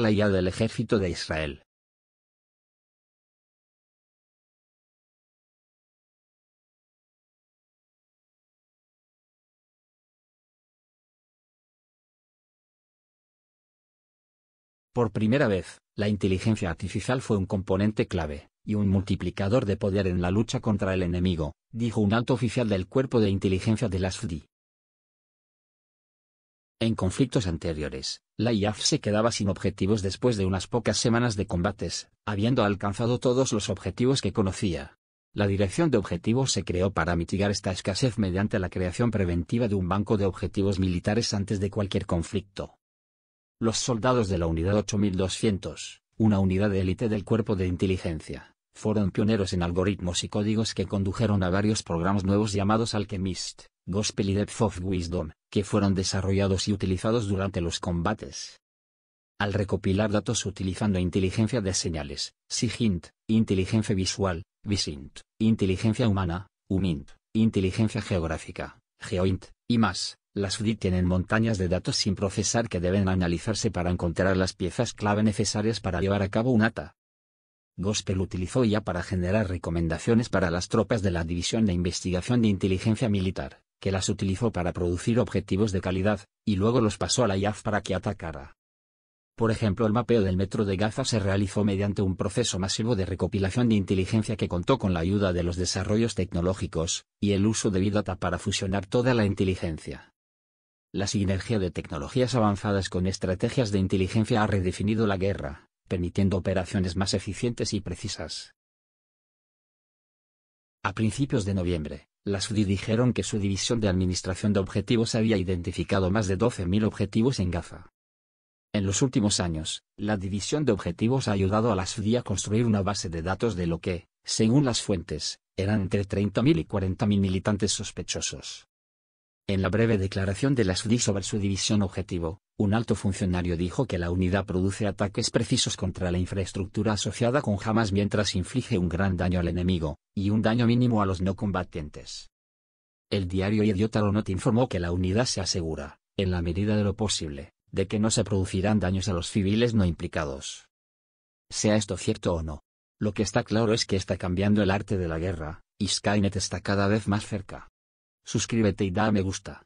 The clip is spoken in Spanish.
la IA del Ejército de Israel. Por primera vez, la inteligencia artificial fue un componente clave, y un multiplicador de poder en la lucha contra el enemigo, dijo un alto oficial del Cuerpo de Inteligencia de la FDI. En conflictos anteriores, la IAF se quedaba sin objetivos después de unas pocas semanas de combates, habiendo alcanzado todos los objetivos que conocía. La Dirección de Objetivos se creó para mitigar esta escasez mediante la creación preventiva de un banco de objetivos militares antes de cualquier conflicto. Los soldados de la Unidad 8200, una unidad de élite del Cuerpo de Inteligencia, fueron pioneros en algoritmos y códigos que condujeron a varios programas nuevos llamados Alchemist, Gospel y Depth of Wisdom, que fueron desarrollados y utilizados durante los combates. Al recopilar datos utilizando inteligencia de señales, SIGINT, inteligencia visual, VISINT, inteligencia humana, UMINT, inteligencia geográfica, GEOINT, y más, las UDI tienen montañas de datos sin procesar que deben analizarse para encontrar las piezas clave necesarias para llevar a cabo un ATA. Gospel utilizó ya para generar recomendaciones para las tropas de la División de Investigación de Inteligencia Militar, que las utilizó para producir objetivos de calidad, y luego los pasó a la IAF para que atacara. Por ejemplo, el mapeo del metro de Gaza se realizó mediante un proceso masivo de recopilación de inteligencia que contó con la ayuda de los desarrollos tecnológicos, y el uso de Big Data para fusionar toda la inteligencia. La sinergia de tecnologías avanzadas con estrategias de inteligencia ha redefinido la guerra, permitiendo operaciones más eficientes y precisas. A principios de noviembre, las FDI dijeron que su división de administración de objetivos había identificado más de 12.000 objetivos en Gaza. En los últimos años, la división de objetivos ha ayudado a las FDI a construir una base de datos de lo que, según las fuentes, eran entre 30.000 y 40.000 militantes sospechosos. En la breve declaración de las FDI sobre su división objetivo, un alto funcionario dijo que la unidad produce ataques precisos contra la infraestructura asociada con Hamas mientras inflige un gran daño al enemigo, y un daño mínimo a los no combatientes. El diario Idiotaronot informó que la unidad se asegura, en la medida de lo posible, de que no se producirán daños a los civiles no implicados. Sea esto cierto o no. Lo que está claro es que está cambiando el arte de la guerra, y Skynet está cada vez más cerca. Suscríbete y da me gusta.